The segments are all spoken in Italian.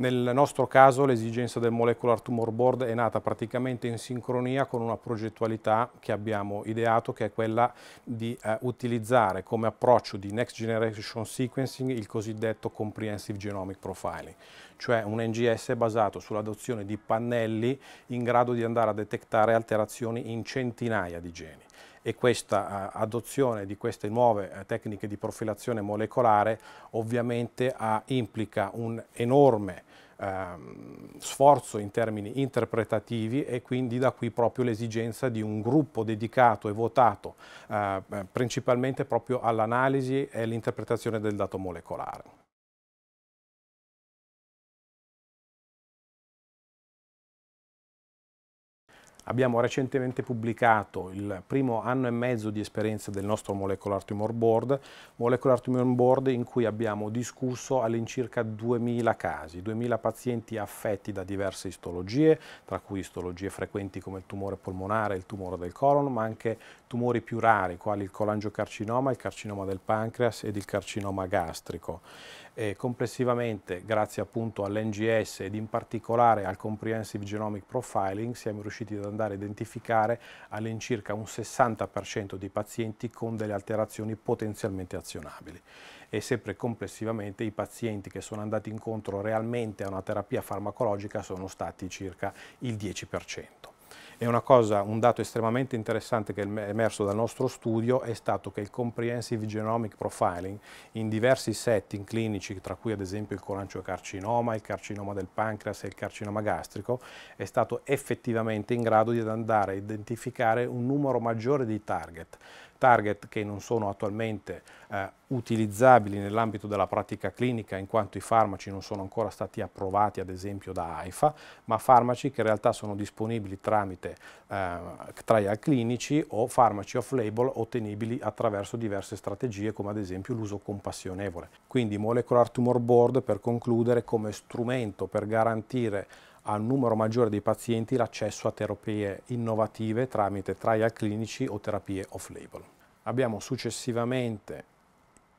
Nel nostro caso l'esigenza del Molecular Tumor Board è nata praticamente in sincronia con una progettualità che abbiamo ideato che è quella di eh, utilizzare come approccio di Next Generation Sequencing il cosiddetto Comprehensive Genomic Profiling, cioè un NGS basato sull'adozione di pannelli in grado di andare a detectare alterazioni in centinaia di geni e questa eh, adozione di queste nuove eh, tecniche di profilazione molecolare ovviamente ha, implica un enorme ehm, sforzo in termini interpretativi e quindi da qui proprio l'esigenza di un gruppo dedicato e votato eh, principalmente proprio all'analisi e all'interpretazione del dato molecolare. Abbiamo recentemente pubblicato il primo anno e mezzo di esperienza del nostro Molecular Tumor Board, Molecular Tumor Board in cui abbiamo discusso all'incirca 2000 casi, 2000 pazienti affetti da diverse istologie, tra cui istologie frequenti come il tumore polmonare, il tumore del colon, ma anche tumori più rari, quali il colangiocarcinoma, il carcinoma del pancreas ed il carcinoma gastrico e complessivamente, grazie appunto all'NGS ed in particolare al Comprehensive Genomic Profiling, siamo riusciti ad andare a identificare all'incirca un 60% di pazienti con delle alterazioni potenzialmente azionabili e sempre complessivamente i pazienti che sono andati incontro realmente a una terapia farmacologica sono stati circa il 10%. E una cosa, un dato estremamente interessante che è emerso dal nostro studio è stato che il comprehensive genomic profiling in diversi setting clinici, tra cui ad esempio il carcinoma, il carcinoma del pancreas e il carcinoma gastrico, è stato effettivamente in grado di andare a identificare un numero maggiore di target target che non sono attualmente eh, utilizzabili nell'ambito della pratica clinica in quanto i farmaci non sono ancora stati approvati ad esempio da AIFA, ma farmaci che in realtà sono disponibili tramite eh, trial clinici o farmaci off-label ottenibili attraverso diverse strategie come ad esempio l'uso compassionevole. Quindi Molecular Tumor Board per concludere come strumento per garantire a un numero maggiore di pazienti l'accesso a terapie innovative tramite trial clinici o terapie off-label. Abbiamo successivamente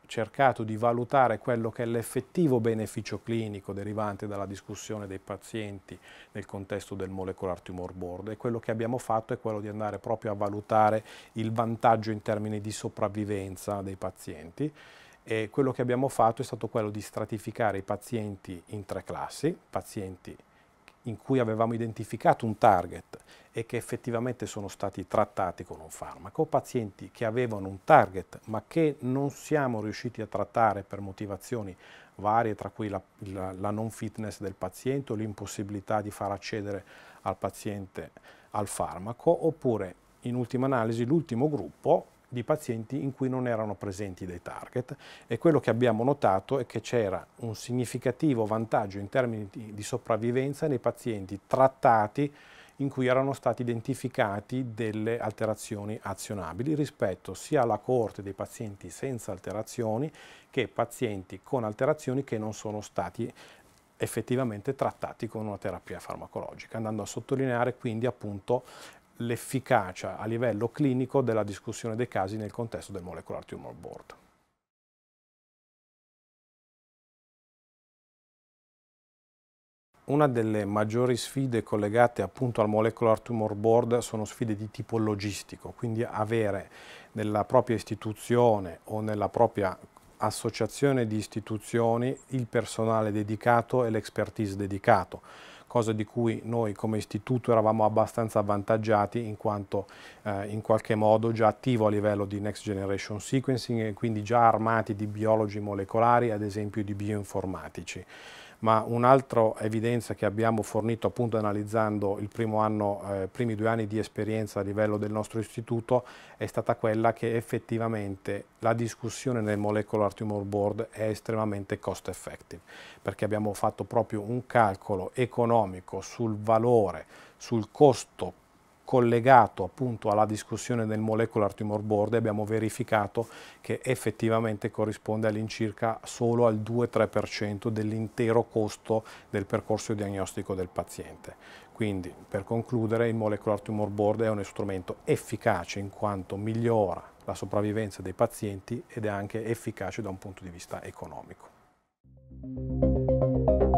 cercato di valutare quello che è l'effettivo beneficio clinico derivante dalla discussione dei pazienti nel contesto del molecular tumor board e quello che abbiamo fatto è quello di andare proprio a valutare il vantaggio in termini di sopravvivenza dei pazienti e quello che abbiamo fatto è stato quello di stratificare i pazienti in tre classi, pazienti in cui avevamo identificato un target e che effettivamente sono stati trattati con un farmaco, pazienti che avevano un target ma che non siamo riusciti a trattare per motivazioni varie, tra cui la, la, la non fitness del paziente o l'impossibilità di far accedere al paziente al farmaco, oppure in ultima analisi l'ultimo gruppo di pazienti in cui non erano presenti dei target e quello che abbiamo notato è che c'era un significativo vantaggio in termini di sopravvivenza nei pazienti trattati in cui erano stati identificati delle alterazioni azionabili rispetto sia alla coorte dei pazienti senza alterazioni che pazienti con alterazioni che non sono stati effettivamente trattati con una terapia farmacologica, andando a sottolineare quindi appunto l'efficacia a livello clinico della discussione dei casi nel contesto del molecular tumor board. Una delle maggiori sfide collegate appunto al Molecular Tumor Board sono sfide di tipo logistico, quindi avere nella propria istituzione o nella propria associazione di istituzioni il personale dedicato e l'expertise dedicato cosa di cui noi come istituto eravamo abbastanza avvantaggiati in quanto eh, in qualche modo già attivo a livello di Next Generation Sequencing e quindi già armati di biologi molecolari, ad esempio di bioinformatici ma un'altra evidenza che abbiamo fornito appunto analizzando i eh, primi due anni di esperienza a livello del nostro istituto è stata quella che effettivamente la discussione nel molecular tumor board è estremamente cost effective perché abbiamo fatto proprio un calcolo economico sul valore, sul costo collegato appunto alla discussione del molecular tumor board abbiamo verificato che effettivamente corrisponde all'incirca solo al 2-3% dell'intero costo del percorso diagnostico del paziente. Quindi per concludere il molecular tumor board è uno strumento efficace in quanto migliora la sopravvivenza dei pazienti ed è anche efficace da un punto di vista economico.